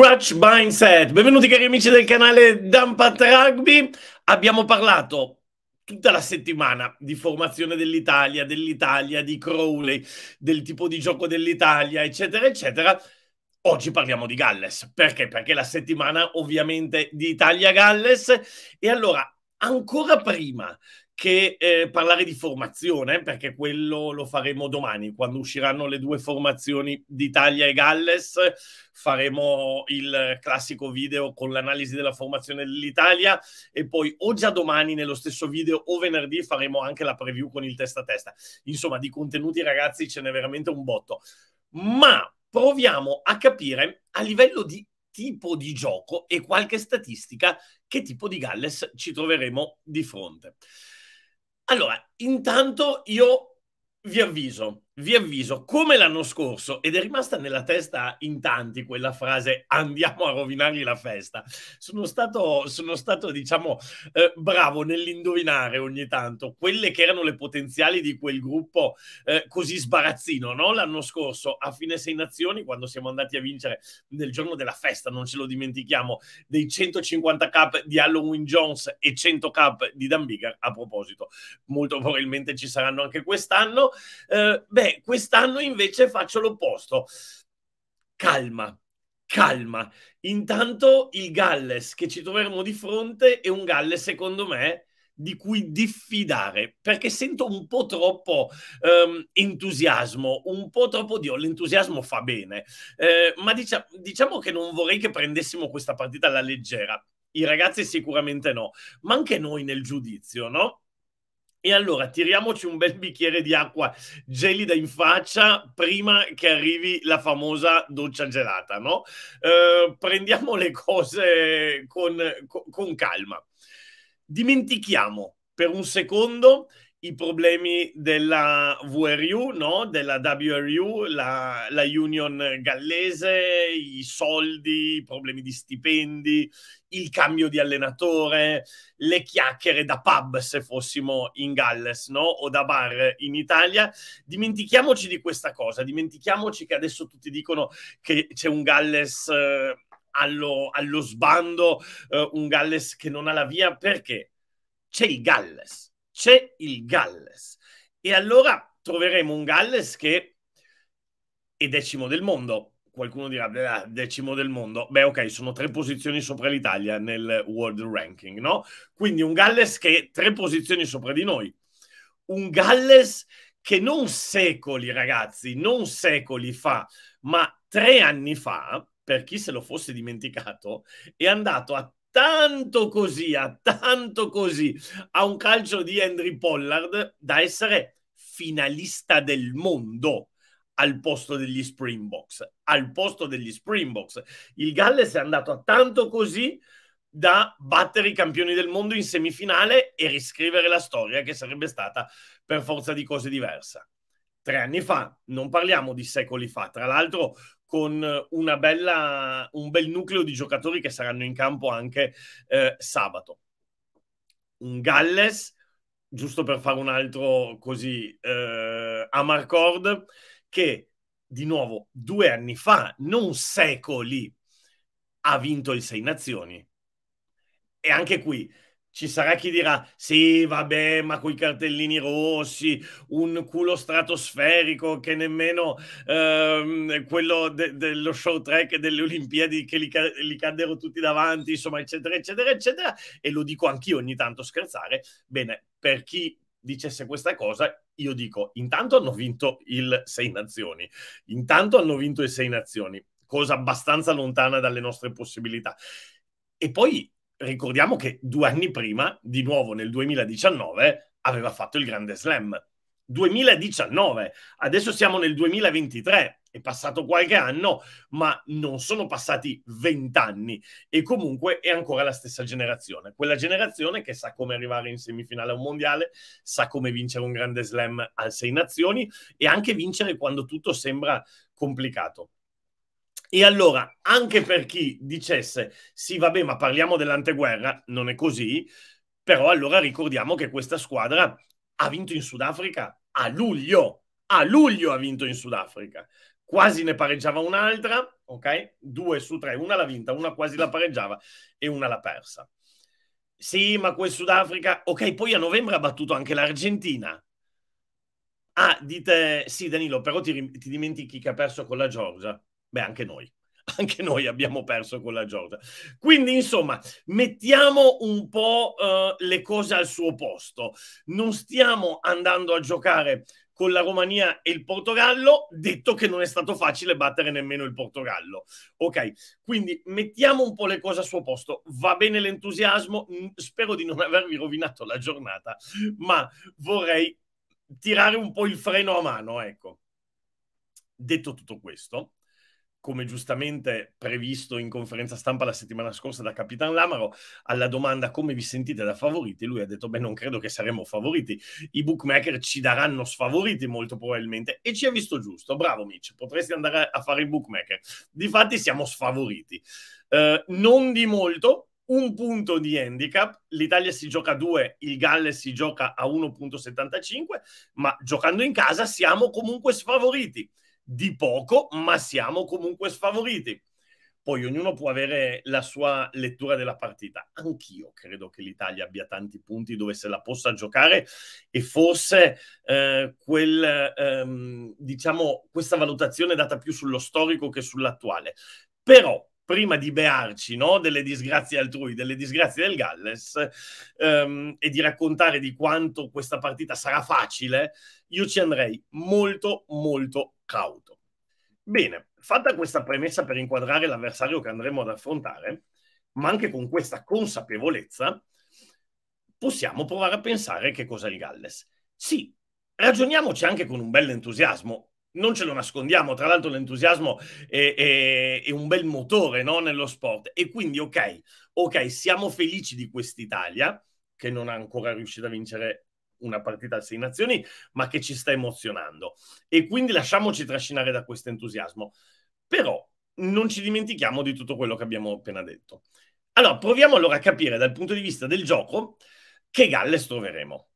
Scratch Mindset. Benvenuti cari amici del canale Dumpat Rugby. Abbiamo parlato tutta la settimana di formazione dell'Italia, dell'Italia, di Crowley, del tipo di gioco dell'Italia, eccetera, eccetera. Oggi parliamo di Galles. Perché? Perché la settimana ovviamente di Italia-Galles. E allora, ancora prima che eh, parlare di formazione, perché quello lo faremo domani, quando usciranno le due formazioni d'Italia e Galles, faremo il classico video con l'analisi della formazione dell'Italia e poi o già domani nello stesso video o venerdì faremo anche la preview con il testa a testa. Insomma, di contenuti ragazzi ce n'è veramente un botto. Ma proviamo a capire a livello di tipo di gioco e qualche statistica che tipo di Galles ci troveremo di fronte. Allora, intanto io vi avviso, vi avviso, come l'anno scorso, ed è rimasta nella testa in tanti quella frase andiamo a rovinargli la festa, sono stato, sono stato diciamo, eh, bravo nell'indovinare ogni tanto quelle che erano le potenziali di quel gruppo eh, così sbarazzino, no? L'anno scorso, a fine Sei Nazioni, quando siamo andati a vincere nel giorno della festa, non ce lo dimentichiamo, dei 150 cap di Halloween Jones e 100 cap di Dan Bigger, a proposito, molto probabilmente ci saranno anche quest'anno, eh, beh, eh, quest'anno invece faccio l'opposto. Calma, calma. Intanto il Galles che ci troveremo di fronte è un Galles, secondo me, di cui diffidare perché sento un po' troppo ehm, entusiasmo, un po' troppo Dio. L'entusiasmo fa bene, eh, ma dicia diciamo che non vorrei che prendessimo questa partita alla leggera. I ragazzi sicuramente no, ma anche noi nel giudizio, no? E allora tiriamoci un bel bicchiere di acqua gelida in faccia prima che arrivi la famosa doccia gelata, no? Eh, prendiamo le cose con, con calma. Dimentichiamo per un secondo i problemi della VRU, no? della WRU, la, la, union gallese, i soldi, i problemi di stipendi, il cambio di allenatore, le chiacchiere da pub se fossimo in Galles no? o da bar in Italia. Dimentichiamoci di questa cosa, dimentichiamoci che adesso tutti dicono che c'è un Galles... Eh, allo, allo, sbando, eh, un Galles che non ha la via perché c'è il Galles, c'è il Galles. E allora troveremo un Galles che è decimo del mondo. Qualcuno dirà, beh, ah, decimo del mondo. Beh, ok, sono tre posizioni sopra l'Italia nel World Ranking, no? Quindi un Galles che è tre posizioni sopra di noi. Un Galles che non secoli, ragazzi, non secoli fa, ma tre anni fa, per chi se lo fosse dimenticato, è andato a tanto così, a tanto così a un calcio di Henry Pollard da essere finalista del mondo al posto degli Springboks, al posto degli Springboks. Il Galles è andato a tanto così da battere i campioni del mondo in semifinale e riscrivere la storia che sarebbe stata per forza di cose diversa tre anni fa, non parliamo di secoli fa, tra l'altro con eh, una bella, un bel nucleo di giocatori che saranno in campo anche eh, sabato. Un Galles, giusto per fare un altro così, eh, Amarcord, che di nuovo due anni fa, non secoli, ha vinto il Sei Nazioni. E anche qui ci sarà chi dirà: sì, vabbè, ma coi cartellini rossi, un culo stratosferico che nemmeno ehm, quello de- dello show track delle Olimpiadi che li, ca- li caddero tutti davanti, insomma, eccetera, eccetera, eccetera. E lo dico anch'io ogni tanto scherzare. Bene, per chi dicesse questa cosa, io dico: intanto hanno vinto il Sei Nazioni, intanto hanno vinto i Sei Nazioni, cosa abbastanza lontana dalle nostre possibilità. E poi ricordiamo che due anni prima, di nuovo nel 2019, aveva fatto il Grande Slam. 2019, adesso siamo nel 2023, è passato qualche anno, ma non sono passati vent'anni e comunque è ancora la stessa generazione, quella generazione che sa come arrivare in semifinale a un mondiale, sa come vincere un grande slam al Sei Nazioni e anche vincere quando tutto sembra complicato. E allora, anche per chi dicesse, sì vabbè, ma parliamo dell'anteguerra, non è così, però allora ricordiamo che questa squadra ha vinto in Sudafrica a luglio, a luglio ha vinto in Sudafrica, quasi ne pareggiava un'altra, ok? Due su tre, una l'ha vinta, una quasi la pareggiava e una l'ha persa. Sì, ma quel Sudafrica, ok, poi a novembre ha battuto anche l'Argentina. Ah, dite, sì Danilo, però ti, ti dimentichi che ha perso con la Georgia Beh, anche noi. Anche noi abbiamo perso con la Georgia. Quindi, insomma, mettiamo un po' eh, le cose al suo posto. Non stiamo andando a giocare con la Romania e il Portogallo, detto che non è stato facile battere nemmeno il Portogallo. Ok, quindi mettiamo un po' le cose al suo posto. Va bene l'entusiasmo, mm, spero di non avervi rovinato la giornata, ma vorrei tirare un po' il freno a mano, ecco. Detto tutto questo, come giustamente previsto in conferenza stampa la settimana scorsa da Capitan Lamaro, alla domanda come vi sentite da favoriti, lui ha detto beh non credo che saremo favoriti, i bookmaker ci daranno sfavoriti molto probabilmente e ci ha visto giusto, bravo Mitch, potresti andare a fare i bookmaker, difatti siamo sfavoriti, eh, non di molto, un punto di handicap, l'Italia si gioca a 2, il Galles si gioca a 1.75, ma giocando in casa siamo comunque sfavoriti di poco, ma siamo comunque sfavoriti. Poi ognuno può avere la sua lettura della partita. Anch'io credo che l'Italia abbia tanti punti dove se la possa giocare e forse eh, quel, ehm, diciamo, questa valutazione è data più sullo storico che sull'attuale. Però prima di bearci no, delle disgrazie altrui, delle disgrazie del Galles ehm, e di raccontare di quanto questa partita sarà facile, io ci andrei molto molto cauto. Bene, fatta questa premessa per inquadrare l'avversario che andremo ad affrontare, ma anche con questa consapevolezza, possiamo provare a pensare che cos'è il Galles. Sì, ragioniamoci anche con un bel entusiasmo, non ce lo nascondiamo, tra l'altro l'entusiasmo è, è, è, un bel motore no? nello sport e quindi ok, ok, siamo felici di quest'Italia che non ha ancora riuscito a vincere una partita a Sei Nazioni, ma che ci sta emozionando. E quindi lasciamoci trascinare da questo entusiasmo. Però non ci dimentichiamo di tutto quello che abbiamo appena detto. Allora, proviamo allora a capire dal punto di vista del gioco che Galles troveremo.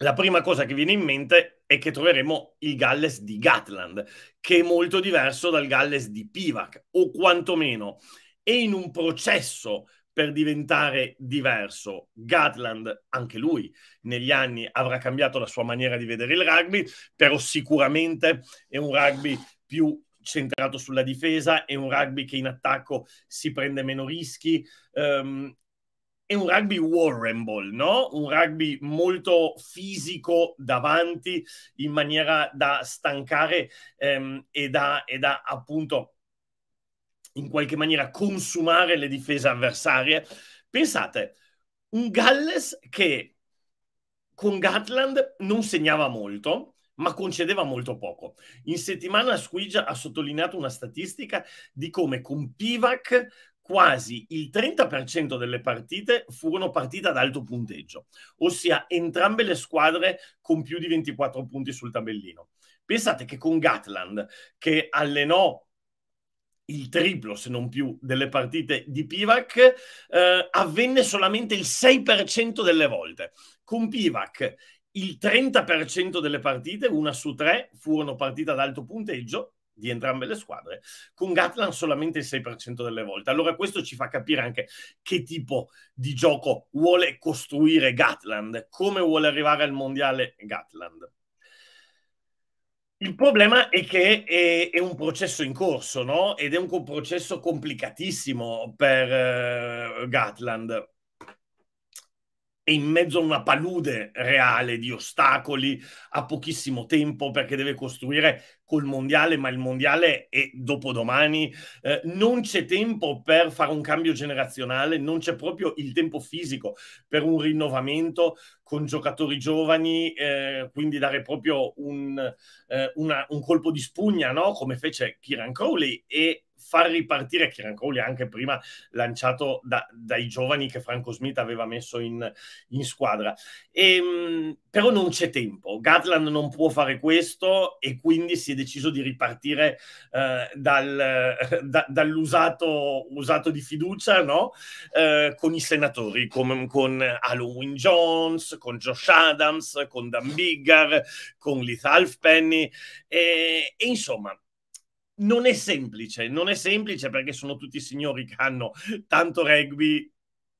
La prima cosa che viene in mente è che troveremo il Galles di Gatland, che è molto diverso dal Galles di Pivac, o quantomeno è in un processo per diventare diverso. Gatland, anche lui, negli anni avrà cambiato la sua maniera di vedere il rugby, però sicuramente è un rugby più centrato sulla difesa, è un rugby che in attacco si prende meno rischi. Um, è un rugby Warren Ball, no? Un rugby molto fisico davanti, in maniera da stancare um, e, da, e da appunto in qualche maniera consumare le difese avversarie. Pensate, un Galles che con Gatland non segnava molto, ma concedeva molto poco. In settimana Squidge ha sottolineato una statistica di come con Pivac quasi il 30% delle partite furono partite ad alto punteggio, ossia entrambe le squadre con più di 24 punti sul tabellino. Pensate che con Gatland, che allenò il triplo, se non più, delle partite di Pivac eh, avvenne solamente il 6% delle volte. Con Pivac il 30% delle partite, una su tre, furono partite ad alto punteggio di entrambe le squadre, con Gatland solamente il 6% delle volte. Allora questo ci fa capire anche che tipo di gioco vuole costruire Gatland, come vuole arrivare al mondiale Gatland. Il problema è che è, è, un processo in corso, no? Ed è un processo complicatissimo per uh, Gatland. È in mezzo a una palude reale di ostacoli, ha pochissimo tempo perché deve costruire col mondiale, ma il mondiale è dopodomani. Eh, non c'è tempo per fare un cambio generazionale, non c'è proprio il tempo fisico per un rinnovamento con giocatori giovani, eh, quindi dare proprio un, eh, una, un colpo di spugna, no? come fece Kieran Crowley, e far ripartire Kieran Crowley anche prima lanciato da, dai giovani che Franco Smith aveva messo in, in squadra. E, ehm, però non c'è tempo. Gatland non può fare questo e quindi si è deciso di ripartire eh, dal, da, dall'usato usato di fiducia no? eh, con i senatori, con, con Halloween Jones, con Josh Adams, con Dan Biggar, con Leith Halfpenny e, e insomma non è semplice, non è semplice perché sono tutti signori che hanno tanto rugby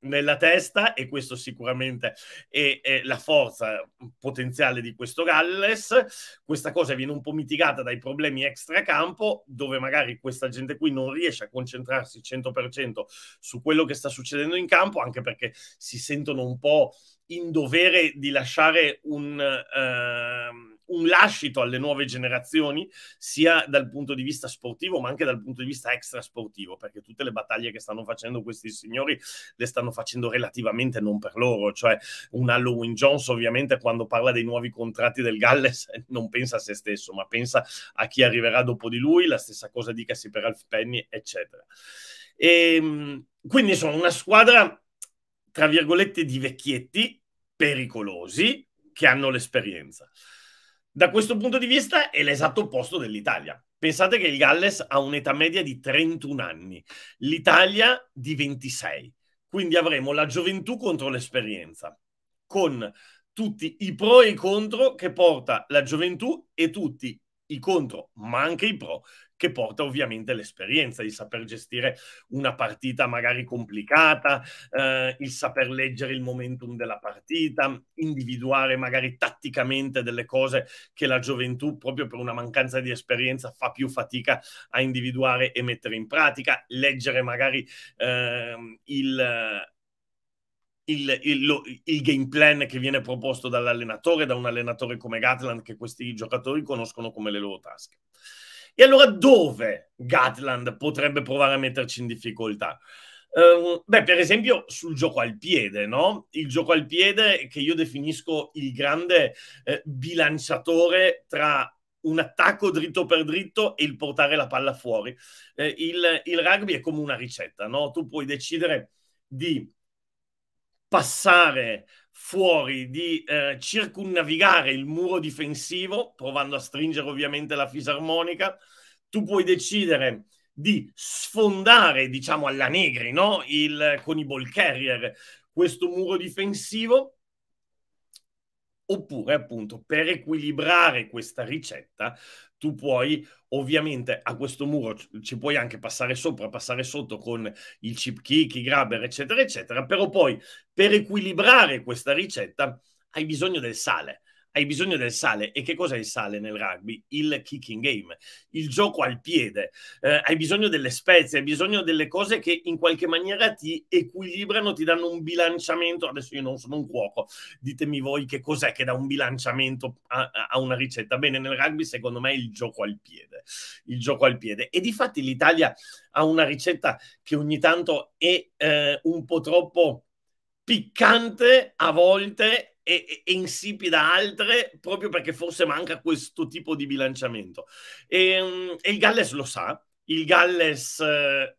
nella testa e questo sicuramente è, è, la forza potenziale di questo Galles. Questa cosa viene un po' mitigata dai problemi extracampo, dove magari questa gente qui non riesce a concentrarsi 100% su quello che sta succedendo in campo, anche perché si sentono un po' in dovere di lasciare un... Ehm, un lascito alle nuove generazioni, sia dal punto di vista sportivo, ma anche dal punto di vista extrasportivo, perché tutte le battaglie che stanno facendo questi signori le stanno facendo relativamente non per loro. Cioè, un Halloween Jones, ovviamente, quando parla dei nuovi contratti del Galles, eh, non pensa a se stesso, ma pensa a chi arriverà dopo di lui. La stessa cosa dicasi per Alf Penny, eccetera. E, ehm, quindi, sono una squadra tra virgolette di vecchietti pericolosi che hanno l'esperienza. Da questo punto di vista è l'esatto opposto dell'Italia. Pensate che il Galles ha un'età media di 31 anni, l'Italia di 26. Quindi avremo la gioventù contro l'esperienza, con tutti i pro e i contro che porta la gioventù e tutti i contro, ma anche i pro che porta ovviamente l'esperienza di saper gestire una partita magari complicata, eh, il saper leggere il momentum della partita, individuare magari tatticamente delle cose che la gioventù proprio per una mancanza di esperienza fa più fatica a individuare e mettere in pratica, leggere magari eh, il... Il, il, lo, il, game plan che viene proposto dall'allenatore, da un allenatore come Gatland, che questi giocatori conoscono come le loro tasche. E allora dove Gatland potrebbe provare a metterci in difficoltà? Um, beh, per esempio sul gioco al piede, no? Il gioco al piede che io definisco il grande eh, bilanciatore tra un attacco dritto per dritto e il portare la palla fuori. Eh, il, il, rugby è come una ricetta, no? Tu puoi decidere di passare fuori di eh, circunnavigare il muro difensivo, provando a stringere ovviamente la fisarmonica, tu puoi decidere di sfondare, diciamo alla Negri, no? il, con i ball carrier, questo muro difensivo, oppure appunto per equilibrare questa ricetta tu puoi ovviamente a questo muro ci puoi anche passare sopra, passare sotto con il chip kick, i grabber, eccetera, eccetera, però poi per equilibrare questa ricetta hai bisogno del sale hai bisogno del sale. E che cos'è il sale nel rugby? Il kicking game, il gioco al piede. Eh, hai bisogno delle spezie, hai bisogno delle cose che in qualche maniera ti equilibrano, ti danno un bilanciamento. Adesso io non sono un cuoco, ditemi voi che cos'è che dà un bilanciamento a, a una ricetta. Bene, nel rugby secondo me è il gioco al piede. Il gioco al piede. E di fatti l'Italia ha una ricetta che ogni tanto è eh, un po' troppo piccante a volte e, e, insipida altre proprio perché forse manca questo tipo di bilanciamento. E, ehm, e il Galles lo sa, il Galles eh,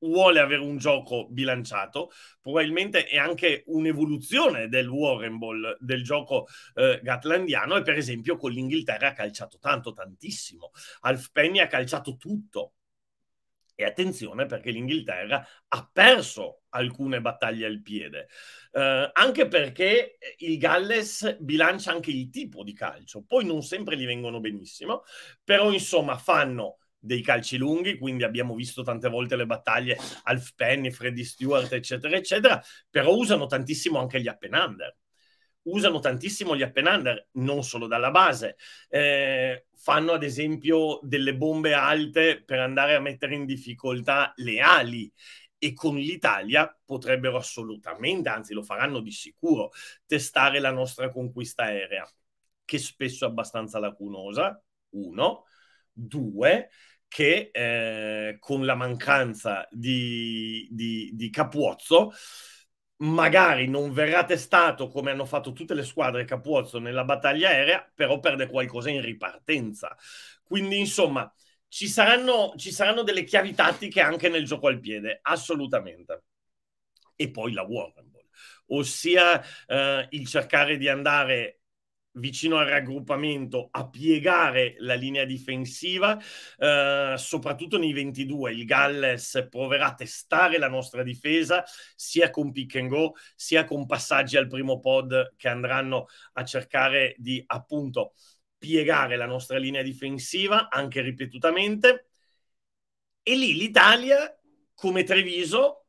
vuole avere un gioco bilanciato, probabilmente è anche un'evoluzione del Warren Ball, del gioco eh, gatlandiano e per esempio con l'Inghilterra ha calciato tanto, tantissimo. Alf Penny ha calciato tutto, e attenzione perché l'Inghilterra ha perso alcune battaglie al piede, eh, anche perché eh, il Galles bilancia anche il tipo di calcio, poi non sempre gli vengono benissimo, però insomma fanno dei calci lunghi, quindi abbiamo visto tante volte le battaglie Alf Penny, Freddy Stewart, eccetera, eccetera, però usano tantissimo anche gli up and under usano tantissimo gli up and under, non solo dalla base. Eh, fanno ad esempio delle bombe alte per andare a mettere in difficoltà le ali e con l'Italia potrebbero assolutamente, anzi lo faranno di sicuro, testare la nostra conquista aerea, che spesso è abbastanza lacunosa, uno. Due, che eh, con la mancanza di, di, di Capuozzo magari non verrà testato come hanno fatto tutte le squadre Capuozzo nella battaglia aerea, però perde qualcosa in ripartenza. Quindi, insomma, ci saranno, ci saranno delle chiavi tattiche anche nel gioco al piede, assolutamente. E poi la Warren Ball, ossia eh, il cercare di andare vicino al raggruppamento a piegare la linea difensiva, eh, soprattutto nei 22. Il Galles proverà a testare la nostra difesa sia con pick and go, sia con passaggi al primo pod che andranno a cercare di appunto piegare la nostra linea difensiva anche ripetutamente. E lì l'Italia, come Treviso,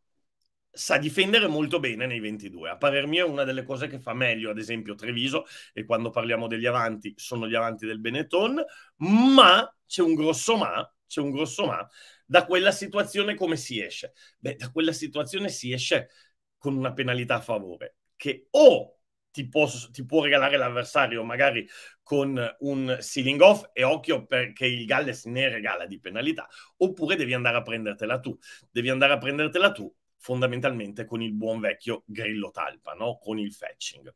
sa difendere molto bene nei 22. A parer mio è una delle cose che fa meglio, ad esempio Treviso, e quando parliamo degli avanti, sono gli avanti del Benetton, ma c'è un grosso ma, c'è un grosso ma, da quella situazione come si esce? Beh, da quella situazione si esce con una penalità a favore, che o ti può, ti può regalare l'avversario magari con un ceiling off e occhio perché il Galles ne regala di penalità, oppure devi andare a prendertela tu. Devi andare a prendertela tu fondamentalmente con il buon vecchio Grillo Talpa, no? con il fetching.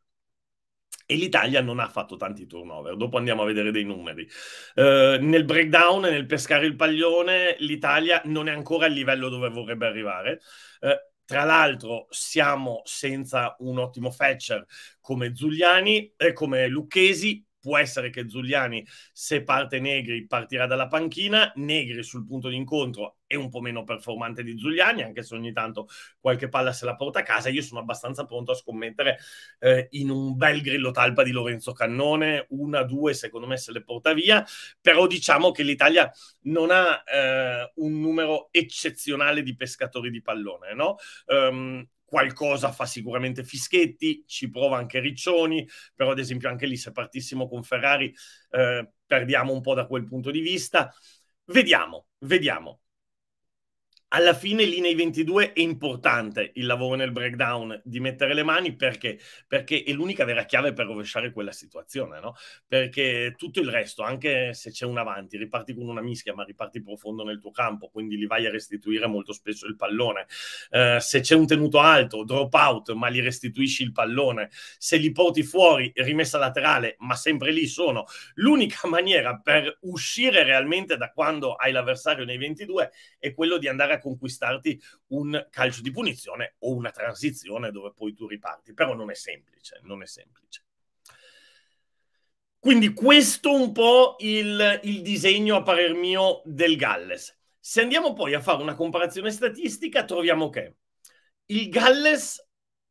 E l'Italia non ha fatto tanti turnover, dopo andiamo a vedere dei numeri. Eh, nel breakdown, nel pescare il paglione, l'Italia non è ancora al livello dove vorrebbe arrivare. Eh, tra l'altro siamo senza un ottimo fetcher come Zuliani, eh, come Lucchesi, può essere che Zuliani, se parte Negri, partirà dalla panchina. Negri sul punto d'incontro è un po' meno performante di Zuliani, anche se ogni tanto qualche palla se la porta a casa. Io sono abbastanza pronto a scommettere eh, in un bel grillo talpa di Lorenzo Cannone, una, due, secondo me se le porta via, però diciamo che l'Italia non ha eh, un numero eccezionale di pescatori di pallone, no? Um, qualcosa fa sicuramente Fischetti, ci prova anche Riccioni, però ad esempio anche lì se partissimo con Ferrari eh, perdiamo un po' da quel punto di vista. Vediamo, vediamo alla fine lì nei 22 è importante il lavoro nel breakdown di mettere le mani perché, perché è l'unica vera chiave per rovesciare quella situazione, no? Perché tutto il resto, anche se c'è un avanti, riparti con una mischia, ma riparti profondo nel tuo campo, quindi li vai a restituire molto spesso il pallone. Eh, se c'è un tenuto alto, drop out, ma li restituisci il pallone. Se li porti fuori, rimessa laterale, ma sempre lì sono. L'unica maniera per uscire realmente da quando hai l'avversario nei 22 è quello di andare a conquistarti un calcio di punizione o una transizione dove poi tu riparti, però non è semplice, non è semplice. Quindi questo un po' il, il disegno a parer mio del Galles. Se andiamo poi a fare una comparazione statistica, troviamo che il Galles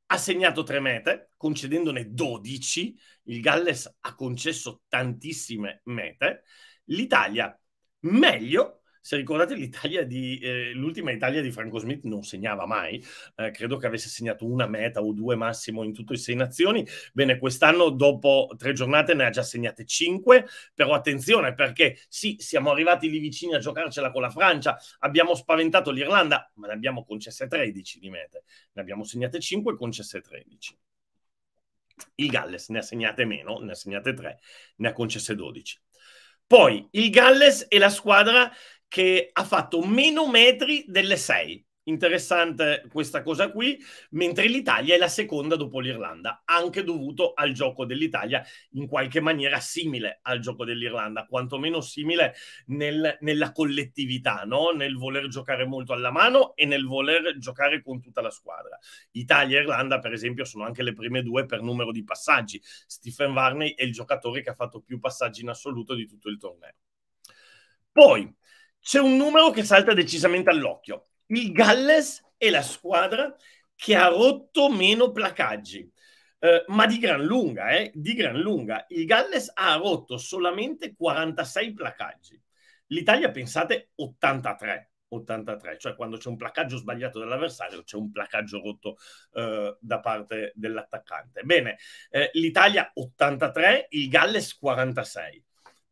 ha segnato tre mete, concedendone 12. Il Galles ha concesso tantissime mete. L'Italia meglio se ricordate l'Italia di, eh, l'ultima Italia di Franco Smith non segnava mai, eh, credo che avesse segnato una meta o due massimo in tutte le sei nazioni, bene quest'anno dopo tre giornate ne ha già segnate cinque, però attenzione perché sì siamo arrivati lì vicini a giocarcela con la Francia, abbiamo spaventato l'Irlanda ma ne abbiamo concesse 13 di mete, ne abbiamo segnate 5 e concesse 13. Il Galles ne ha segnate meno, ne ha segnate 3, ne ha concesse 12. Poi il Galles è la squadra che ha fatto meno metri delle 6. Interessante questa cosa qui, mentre l'Italia è la seconda dopo l'Irlanda, anche dovuto al gioco dell'Italia, in qualche maniera simile al gioco dell'Irlanda, quantomeno simile nel, nella collettività, no? nel voler giocare molto alla mano e nel voler giocare con tutta la squadra. Italia e Irlanda, per esempio, sono anche le prime due per numero di passaggi. Stephen Varney è il giocatore che ha fatto più passaggi in assoluto di tutto il torneo. Poi, c'è un numero che salta decisamente all'occhio. Il Galles è la squadra che ha rotto meno placaggi, eh, ma di gran lunga, eh, di gran lunga. Il Galles ha rotto solamente 46 placaggi. L'Italia, pensate, 83. 83, cioè quando c'è un placaggio sbagliato dell'avversario c'è un placaggio rotto eh, da parte dell'attaccante. Bene, eh, l'Italia 83, il Galles 46.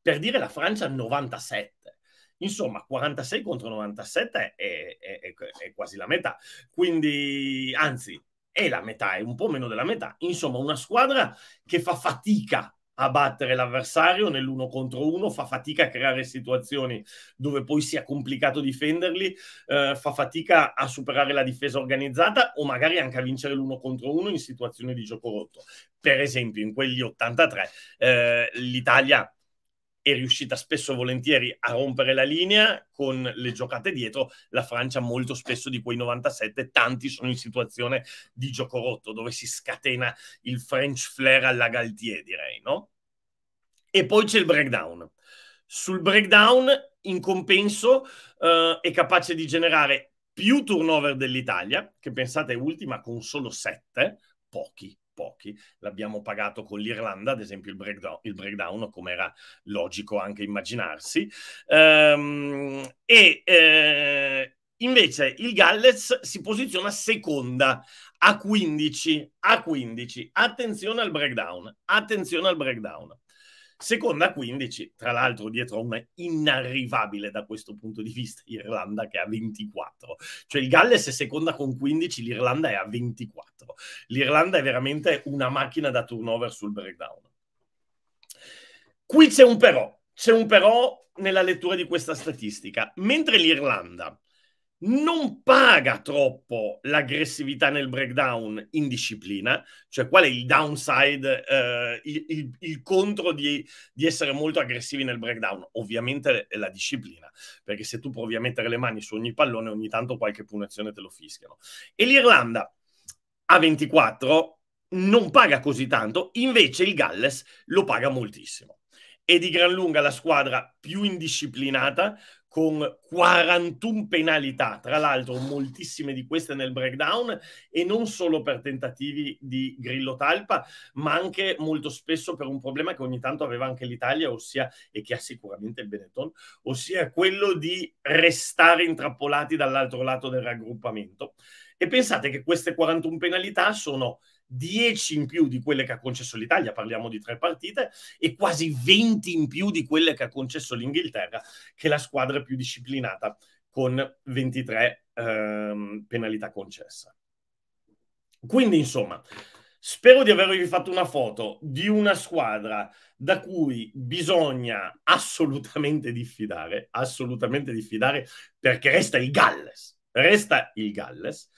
Per dire la Francia 97. Insomma, 46 contro 97 è, è, è, è quasi la metà. Quindi, anzi, è la metà, è un po' meno della metà. Insomma, una squadra che fa fatica a battere l'avversario nell'uno contro uno, fa fatica a creare situazioni dove poi sia complicato difenderli, eh, fa fatica a superare la difesa organizzata o magari anche a vincere l'uno contro uno in situazioni di gioco rotto. Per esempio, in quegli 83 eh, l'Italia è riuscita spesso e volentieri a rompere la linea con le giocate dietro. La Francia molto spesso di quei 97 tanti sono in situazione di gioco rotto dove si scatena il French flair alla Galtier, direi, no? E poi c'è il breakdown. Sul breakdown, in compenso, eh, è capace di generare più turnover dell'Italia, che pensate è ultima con solo 7, pochi, pochi, l'abbiamo pagato con l'Irlanda, ad esempio il breakdown, il breakdown come era logico anche immaginarsi. Um, e eh, invece il Galles si posiziona seconda a 15, a 15. Attenzione al breakdown, attenzione al breakdown. Seconda a 15, tra l'altro dietro a una inarrivabile da questo punto di vista Irlanda che ha 24. Cioè il Galles è seconda con 15, l'Irlanda è a 24. L'Irlanda è veramente una macchina da turnover sul breakdown. Qui c'è un però, c'è un però nella lettura di questa statistica. Mentre l'Irlanda non paga troppo l'aggressività nel breakdown in disciplina, cioè qual è il downside, eh, il, il, il, contro di, di, essere molto aggressivi nel breakdown? Ovviamente la disciplina, perché se tu provi a mettere le mani su ogni pallone, ogni tanto qualche punizione te lo fischiano. E l'Irlanda a 24 non paga così tanto, invece il Galles lo paga moltissimo. È di gran lunga la squadra più indisciplinata, con 41 penalità, tra l'altro moltissime di queste nel breakdown e non solo per tentativi di Grillo Talpa, ma anche molto spesso per un problema che ogni tanto aveva anche l'Italia, ossia e che ha sicuramente il Benetton, ossia quello di restare intrappolati dall'altro lato del raggruppamento. E pensate che queste 41 penalità sono 10 in più di quelle che ha concesso l'Italia, parliamo di tre partite, e quasi 20 in più di quelle che ha concesso l'Inghilterra, che è la squadra più disciplinata con 23 ehm, penalità concesse. Quindi, insomma, spero di avervi fatto una foto di una squadra da cui bisogna assolutamente diffidare, assolutamente diffidare, perché resta il Galles, resta il Galles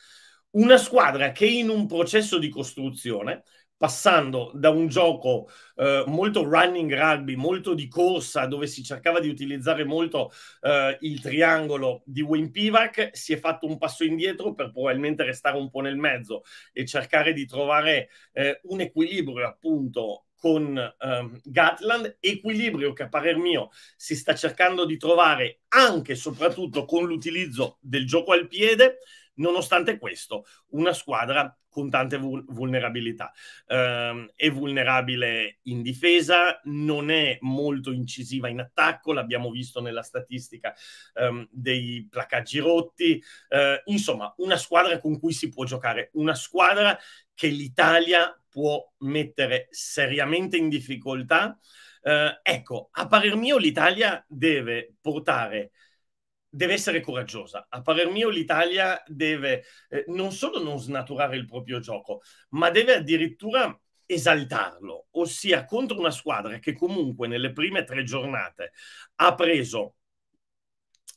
una squadra che in un processo di costruzione, passando da un gioco eh, molto running rugby, molto di corsa, dove si cercava di utilizzare molto eh, il triangolo di Wayne Pivac, si è fatto un passo indietro per probabilmente restare un po' nel mezzo e cercare di trovare eh, un equilibrio appunto con ehm, Gatland, equilibrio che a parer mio si sta cercando di trovare anche e soprattutto con l'utilizzo del gioco al piede, Nonostante questo, una squadra con tante vulnerabilità. Eh, è vulnerabile in difesa, non è molto incisiva in attacco, l'abbiamo visto nella statistica ehm, dei placaggi rotti. Eh, insomma, una squadra con cui si può giocare, una squadra che l'Italia può mettere seriamente in difficoltà. Eh, ecco, a parer mio l'Italia deve portare deve essere coraggiosa. A parer mio l'Italia deve eh, non solo non snaturare il proprio gioco, ma deve addirittura esaltarlo, ossia contro una squadra che comunque nelle prime tre giornate ha preso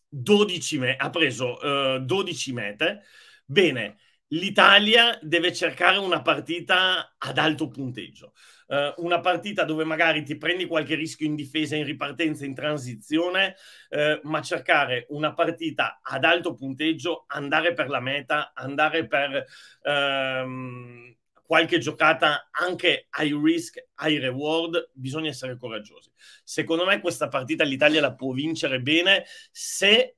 12, me- ha preso, eh, 12 mete. Bene, l'Italia deve cercare una partita ad alto punteggio, eh, una partita dove magari ti prendi qualche rischio in difesa, in ripartenza, in transizione, eh, ma cercare una partita ad alto punteggio, andare per la meta, andare per ehm, qualche giocata anche high risk, high reward, bisogna essere coraggiosi. Secondo me questa partita l'Italia la può vincere bene se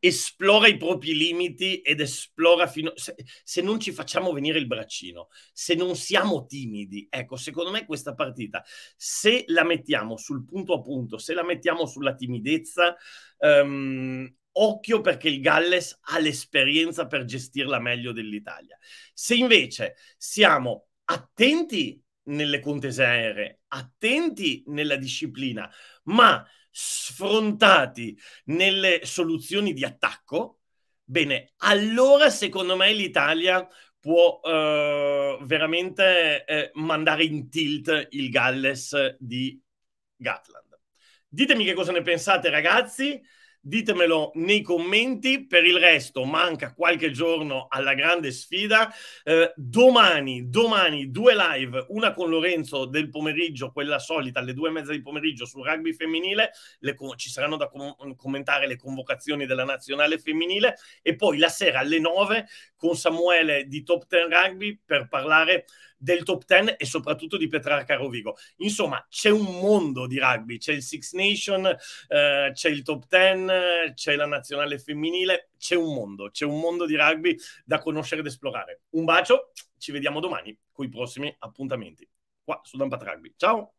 esplora i propri limiti ed esplora fino se, se, non ci facciamo venire il braccino, se non siamo timidi. Ecco, secondo me questa partita, se la mettiamo sul punto a punto, se la mettiamo sulla timidezza, um, occhio perché il Galles ha l'esperienza per gestirla meglio dell'Italia. Se invece siamo attenti nelle contese aeree, attenti nella disciplina, ma sfrontati nelle soluzioni di attacco, bene, allora secondo me l'Italia può eh, veramente eh, mandare in tilt il Galles di Gatland. Ditemi che cosa ne pensate, ragazzi ditemelo nei commenti. Per il resto manca qualche giorno alla grande sfida. Eh, domani, domani due live, una con Lorenzo del pomeriggio, quella solita alle due e mezza di pomeriggio sul rugby femminile. Le, ci saranno da com- commentare le convocazioni della nazionale femminile e poi la sera alle nove con Samuele di Top Ten Rugby per parlare del top 10 e soprattutto di Petrarca Rovigo. Insomma, c'è un mondo di rugby, c'è il Six Nation, eh, c'è il top 10, c'è la nazionale femminile, c'è un mondo, c'è un mondo di rugby da conoscere ed esplorare. Un bacio, ci vediamo domani con i prossimi appuntamenti qua su Dampat Rugby. Ciao!